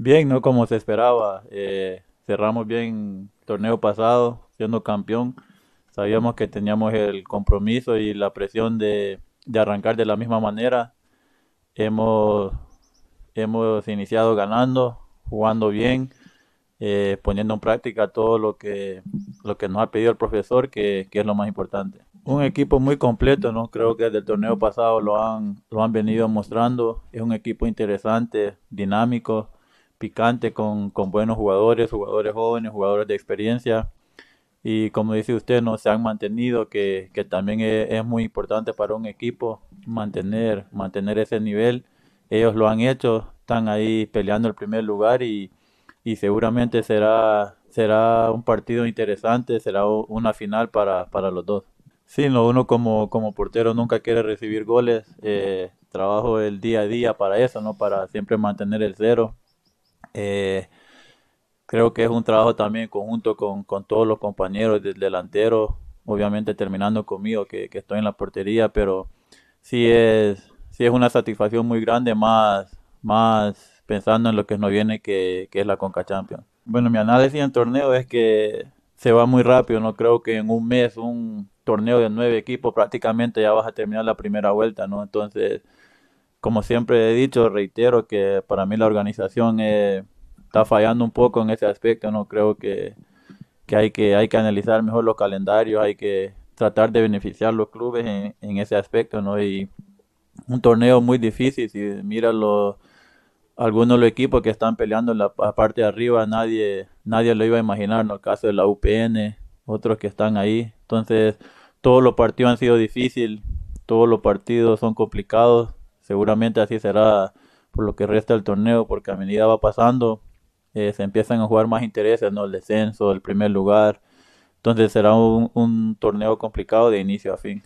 Bien, no como se esperaba. Eh, cerramos bien torneo pasado, siendo campeón. Sabíamos que teníamos el compromiso y la presión de, arrancar de la misma manera. Hemos, hemos iniciado ganando, jugando bien, eh, poniendo en práctica todo lo que, lo que nos ha pedido el profesor, que, es lo más importante. Un equipo muy completo, ¿no? creo que desde el torneo pasado lo han, lo han venido mostrando. Es un equipo interesante, dinámico picante con, con buenos jugadores, jugadores jóvenes, jugadores de experiencia. Y como dice usted, no se han mantenido, que, que también es, muy importante para un equipo mantener, mantener ese nivel. Ellos lo han hecho, están ahí peleando el primer lugar y, y seguramente será, será un partido interesante, será una final para, para los dos. Sí, lo uno como, como portero nunca quiere recibir goles. Eh, trabajo el día a día para eso, ¿no? Para siempre mantener el cero. Eh, creo que es un trabajo también conjunto con, todos los compañeros del delantero, obviamente terminando conmigo que, estoy en la portería, pero sí es, sí es una satisfacción muy grande más, más pensando en lo que nos viene que, es la Conca Champions. Bueno, mi análisis en torneo es que se va muy rápido, no creo que en un mes un torneo de nueve equipos prácticamente ya vas a terminar la primera vuelta, ¿no? Entonces como siempre he dicho, reitero que para mí la organización eh, está fallando un poco en ese aspecto, no creo que, hay que hay que analizar mejor los calendarios, hay que tratar de beneficiar los clubes en, ese aspecto, ¿no? Y un torneo muy difícil, si mira algunos de los equipos que están peleando en la parte de arriba, nadie, nadie lo iba a imaginar, ¿no? El caso de la UPN, otros que están ahí. Entonces, todos los partidos han sido difíciles, todos los partidos son complicados Seguramente así será por lo que resta del torneo, porque a medida va pasando, eh, se empiezan a jugar más intereses, ¿no? El descenso, el primer lugar. Entonces será un torneo complicado de inicio a fin.